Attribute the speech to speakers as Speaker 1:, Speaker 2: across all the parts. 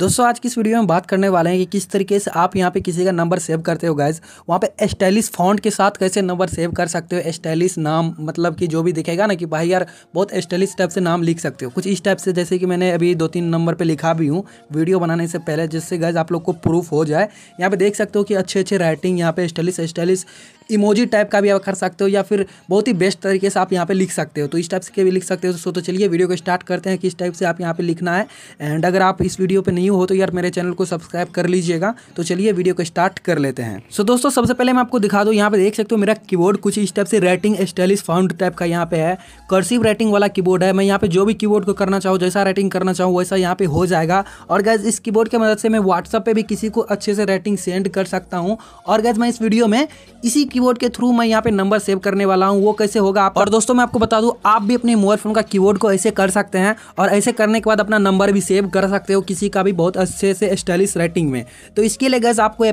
Speaker 1: दोस्तों आज की इस वीडियो में बात करने वाले हैं कि किस तरीके से आप यहाँ पे किसी का नंबर सेव करते हो गाइज वहाँ पे स्टाइलिश फॉन्ट के साथ कैसे नंबर सेव कर सकते हो स्टाइलिश नाम मतलब कि जो भी दिखेगा ना कि भाई यार बहुत स्टाइलिश टाइप से नाम लिख सकते हो कुछ इस टाइप से जैसे कि मैंने अभी दो तीन नंबर पर लिखा भी हूँ वीडियो बनाने से पहले जिससे गाइज आप लोग को प्रूफ हो जाए यहाँ पर देख सकते हो कि अच्छे अच्छे राइटिंग यहाँ पे स्टाइलिश स्टाइलिश इमोजी टाइप का भी आप कर सकते हो या फिर बहुत ही बेस्ट तरीके से आप यहाँ पे लिख सकते हो तो इस टाइप से भी लिख सकते हो तो चलिए वीडियो को स्टार्ट करते हैं किस टाइप से आप यहाँ पे लिखना है एंड अगर आप इस वीडियो पर नहीं न्यू हो तो यार मेरे चैनल को सब्सक्राइब कर लीजिएगा तो चलिए वीडियो को स्टार्ट कर लेते हैं सो so, दोस्तों सबसे पहले मैं आपको दिखा दूँ यहाँ पे देख सकते हो मेरा कीबोर्ड कुछ इस टाइप से राइटिंग स्टाइलिश फाउंड टाइप का यहाँ पे है कर्सिव राइटिंग वाला कीबोर्ड है मैं यहाँ पे जो भी कीबोर्ड को करना चाहूँ जैसा राइटिंग करना चाहूँ वैसा यहाँ पे हो जाएगा और गैस इस कीबोर्ड की मदद से मैं व्हाट्सअप पर भी किसी को अच्छे से राइटिंग सेंड कर सकता हूँ और गैस मैं इस वीडियो में इसी कीबोर्ड के थ्रू मैं यहाँ पे नंबर सेव करने वाला हूँ वो कैसे होगा और दोस्तों मैं आपको बता दूँ आप भी अपने मोबाइल फोन का कीबोर्ड को ऐसे कर सकते हैं और ऐसे करने के बाद अपना नंबर भी सेव कर सकते हो किसी का भी बहुत अच्छे से स्टाइलिश राइटिंग में तो इसके लिए गैस आपको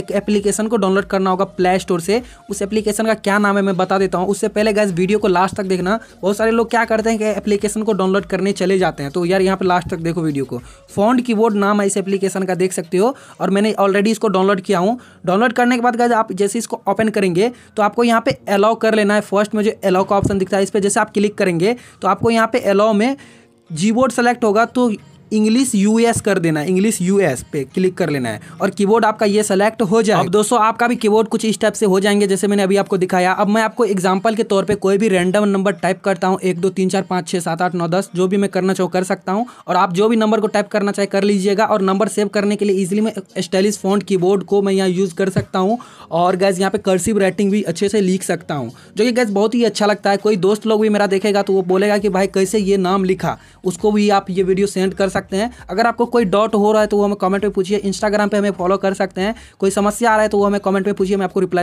Speaker 1: एक एप्लीकेशन को डाउनलोड करना होगा प्ले स्टोर से उस एप्लीकेशन का क्या नाम है मैं बता देता हूँ उससे पहले गैस वीडियो को लास्ट तक देखना बहुत सारे लोग क्या करते हैं कि एप्लीकेशन को डाउनलोड करने चले जाते हैं तो यार यहाँ पर लास्ट तक देखो वीडियो को फोन की नाम है इस एप्लीकेशन का देख सकते हो और मैंने ऑलरेडी इसको डाउनलोड किया हूँ डाउनलोड करने के बाद गैस आप जैसे इसको ओपन करेंगे तो आपको यहाँ पे अलाउ कर लेना है फर्स्ट में जो अलाउ का ऑप्शन दिखता है इस पर जैसे आप क्लिक करेंगे तो आपको यहाँ पे अलाउ में जी बोर्ड सेलेक्ट होगा तो इंग्लिश यूएस कर देना है इंग्लिश यूएस पे क्लिक कर लेना है और कीबोर्ड आपका ये सेलेक्ट हो जाए अब दोस्तों आपका भी कीबोर्ड कुछ इस टाइप से हो जाएंगे जैसे मैंने अभी आपको दिखाया अब मैं आपको एग्जाम्पल के तौर पर कोई भी रैंडम नंबर टाइप करता हूँ एक दो तीन चार पाँच छः सात आठ नौ दस जो भी मैं करना चाहूँ कर सकता हूँ और आप जो भी नंबर को टाइप करना चाहे कर लीजिएगा और नंबर सेव करने के लिए इजिली मैं स्टाइलिश की कीबोर्ड को मैं यहाँ यूज़ कर सकता हूँ और गैस यहाँ पे कर्सिव राइटिंग भी अच्छे से लिख सकता हूँ जो कि गैस बहुत ही अच्छा लगता है कोई दोस्त लोग भी मेरा देखेगा तो वो बोलेगा कि भाई कैसे ये नाम लिखा उसको भी आप ये वीडियो सेंड कर सकते सकते हैं अगर आपको कोई डाउट हो रहा है तो वो हमें कमेंट में पूछिए इंस्टाग्राम पर हमें फॉलो कर सकते हैं कोई समस्या आ रहा है तो वो हमें कमेंट में पूछिए मैं आपको रिप्लाई